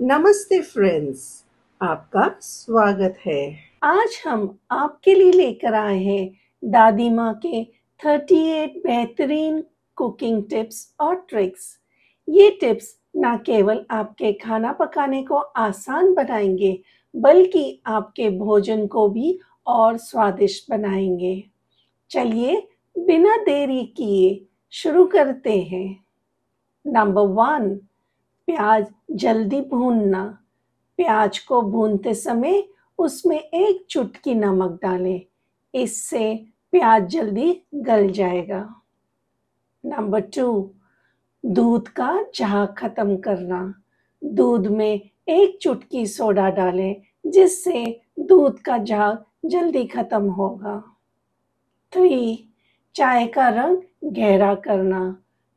नमस्ते फ्रेंड्स आपका स्वागत है आज हम आपके लिए लेकर आए हैं दादी माँ के 38 बेहतरीन कुकिंग टिप्स और ट्रिक्स ये टिप्स न केवल आपके खाना पकाने को आसान बनाएंगे बल्कि आपके भोजन को भी और स्वादिष्ट बनाएंगे चलिए बिना देरी किए शुरू करते हैं नंबर वन प्याज जल्दी भूनना प्याज को भूनते समय उसमें एक चुटकी नमक डालें इससे प्याज जल्दी गल जाएगा नंबर टू दूध का झाग खत्म करना दूध में एक चुटकी सोडा डालें जिससे दूध का झाग जल्दी खत्म होगा थ्री चाय का रंग गहरा करना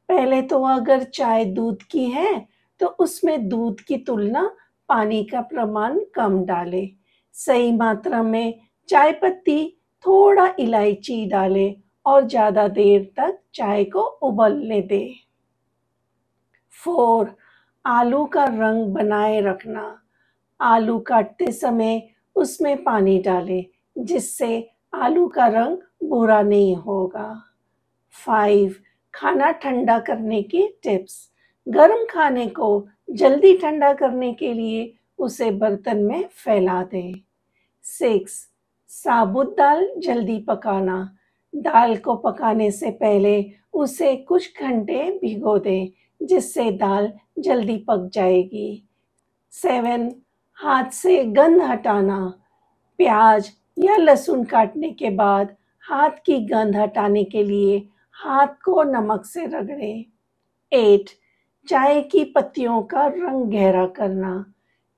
पहले तो अगर चाय दूध की है तो उसमें दूध की तुलना पानी का प्रमाण कम डालें सही मात्रा में चाय पत्ती थोड़ा इलायची डालें और ज़्यादा देर तक चाय को उबलने दें फोर आलू का रंग बनाए रखना आलू काटते समय उसमें पानी डालें जिससे आलू का रंग बुरा नहीं होगा फाइव खाना ठंडा करने की टिप्स गर्म खाने को जल्दी ठंडा करने के लिए उसे बर्तन में फैला दें सिक्स साबुत दाल जल्दी पकाना दाल को पकाने से पहले उसे कुछ घंटे भिगो दें जिससे दाल जल्दी पक जाएगी सेवन हाथ से गंध हटाना प्याज या लहसुन काटने के बाद हाथ की गंध हटाने के लिए हाथ को नमक से रगड़ें एट चाय की पत्तियों का रंग गहरा करना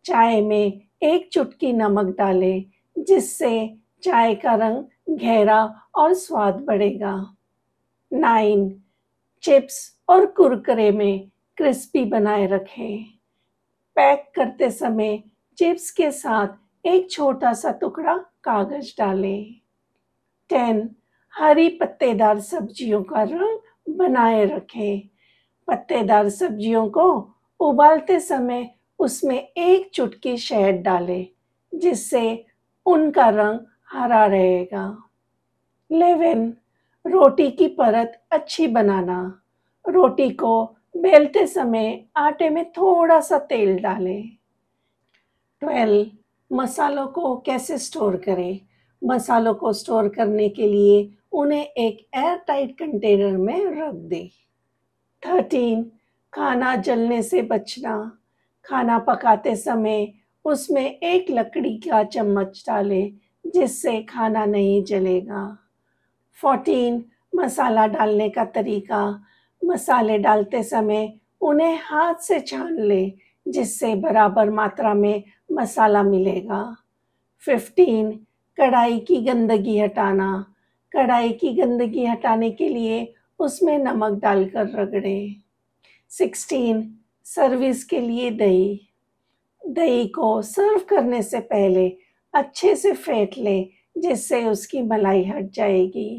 चाय में एक चुटकी नमक डालें जिससे चाय का रंग गहरा और स्वाद बढ़ेगा नाइन चिप्स और कुरकरे में क्रिस्पी बनाए रखें पैक करते समय चिप्स के साथ एक छोटा सा टुकड़ा कागज डालें टेन हरी पत्तेदार सब्जियों का रंग बनाए रखें पत्तेदार सब्जियों को उबालते समय उसमें एक चुटकी शहद डालें जिससे उनका रंग हरा रहेगा लेवन रोटी की परत अच्छी बनाना रोटी को बेलते समय आटे में थोड़ा सा तेल डालें ट्वेल्व मसालों को कैसे स्टोर करें मसालों को स्टोर करने के लिए उन्हें एक एयर टाइट कंटेनर में रख दें थर्टीन खाना जलने से बचना खाना पकाते समय उसमें एक लकड़ी का चम्मच डालें जिससे खाना नहीं जलेगा फोर्टीन मसाला डालने का तरीका मसाले डालते समय उन्हें हाथ से छान लें जिससे बराबर मात्रा में मसाला मिलेगा फिफ्टीन कढ़ाई की गंदगी हटाना कढ़ाई की गंदगी हटाने के लिए उसमें नमक डालकर रगड़ें सिक्सटीन सर्विस के लिए दही दही को सर्व करने से पहले अच्छे से फेंट लें जिससे उसकी मलाई हट जाएगी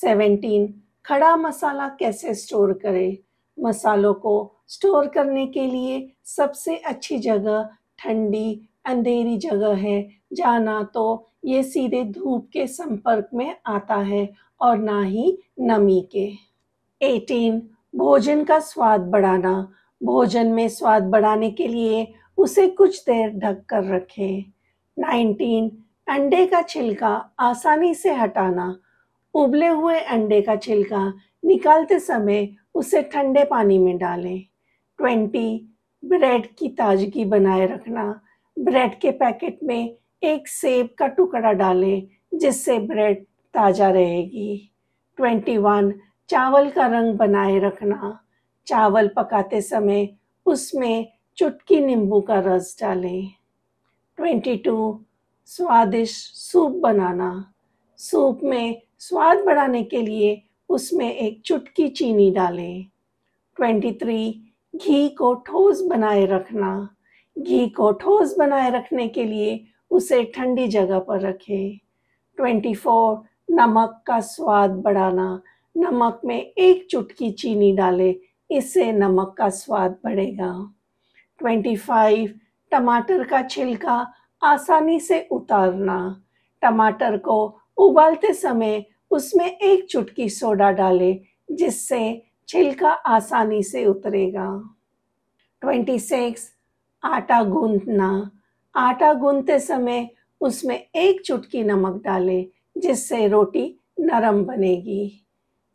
सेवेंटीन खड़ा मसाला कैसे स्टोर करें मसालों को स्टोर करने के लिए सबसे अच्छी जगह ठंडी अंधेरी जगह है जाना तो ये सीधे धूप के संपर्क में आता है और ना ही नमी के 18. भोजन का स्वाद बढ़ाना भोजन में स्वाद बढ़ाने के लिए उसे कुछ देर ढक कर रखें 19. अंडे का छिलका आसानी से हटाना उबले हुए अंडे का छिलका निकालते समय उसे ठंडे पानी में डालें 20. ब्रेड की ताजगी बनाए रखना ब्रेड के पैकेट में एक सेब का टुकड़ा डालें जिससे ब्रेड ताज़ा रहेगी ट्वेंटी वन चावल का रंग बनाए रखना चावल पकाते समय उसमें चुटकी नींबू का रस डालें ट्वेंटी टू स्वादिष्ट सूप बनाना सूप में स्वाद बढ़ाने के लिए उसमें एक चुटकी चीनी डालें ट्वेंटी थ्री घी को ठोस बनाए रखना घी को ठोस बनाए रखने के लिए उसे ठंडी जगह पर रखें ट्वेंटी फोर नमक का स्वाद बढ़ाना नमक में एक चुटकी चीनी डालें इससे नमक का स्वाद बढ़ेगा 25 टमाटर का छिलका आसानी से उतारना टमाटर को उबालते समय उसमें एक चुटकी सोडा डालें जिससे छिलका आसानी से उतरेगा 26 आटा गूंथना आटा गूंथते समय उसमें एक चुटकी नमक डालें जिससे रोटी नरम बनेगी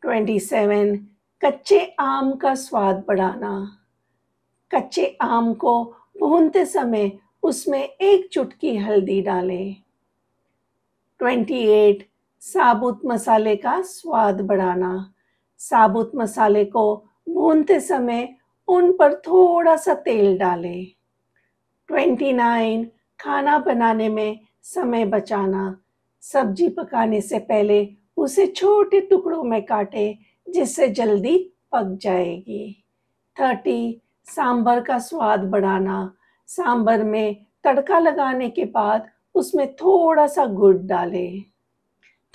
27 कच्चे आम का स्वाद बढ़ाना कच्चे आम को भूनते समय उसमें एक चुटकी हल्दी डालें 28 साबुत मसाले का स्वाद बढ़ाना साबुत मसाले को भूनते समय उन पर थोड़ा सा तेल डालें 29 खाना बनाने में समय बचाना सब्जी पकाने से पहले उसे छोटे टुकड़ों में काटे जिससे जल्दी पक जाएगी थर्टी सांभर का स्वाद बढ़ाना सांभर में तड़का लगाने के बाद उसमें थोड़ा सा गुड़ डालें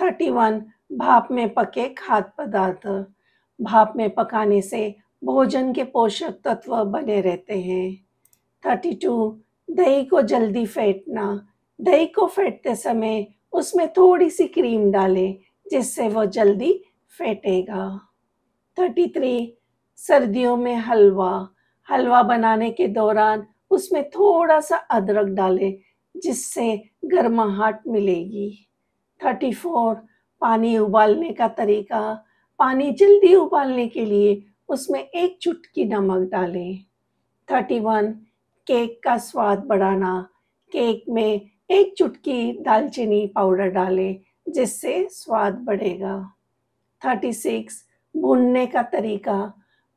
थर्टी वन भाप में पके खाद्य पदार्थ भाप में पकाने से भोजन के पोषक तत्व बने रहते हैं थर्टी टू दही को जल्दी फेंटना दही को फेंटते समय उसमें थोड़ी सी क्रीम डालें जिससे वो जल्दी फेटेगा थर्टी थ्री सर्दियों में हलवा हलवा बनाने के दौरान उसमें थोड़ा सा अदरक डालें जिससे गर्माहट मिलेगी थर्टी फोर पानी उबालने का तरीका पानी जल्दी उबालने के लिए उसमें एक चुटकी नमक डालें थर्टी वन केक का स्वाद बढ़ाना केक में एक चुटकी दालचीनी पाउडर डालें जिससे स्वाद बढ़ेगा 36 भूनने का तरीका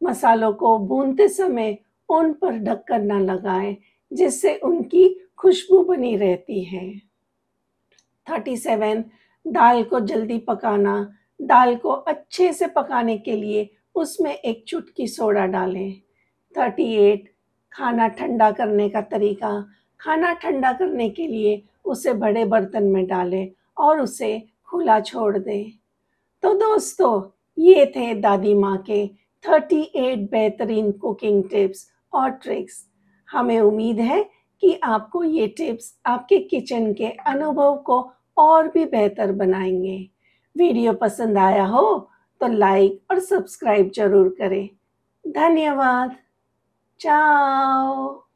मसालों को भूनते समय उन पर ढक्कन न लगाएं जिससे उनकी खुशबू बनी रहती है 37 दाल को जल्दी पकाना दाल को अच्छे से पकाने के लिए उसमें एक चुटकी सोडा डालें 38 खाना ठंडा करने का तरीका खाना ठंडा करने के लिए उसे बड़े बर्तन में डालें और उसे खुला छोड़ दें तो दोस्तों ये थे दादी माँ के 38 बेहतरीन कुकिंग टिप्स और ट्रिक्स हमें उम्मीद है कि आपको ये टिप्स आपके किचन के अनुभव को और भी बेहतर बनाएंगे वीडियो पसंद आया हो तो लाइक और सब्सक्राइब जरूर करें धन्यवाद चाओ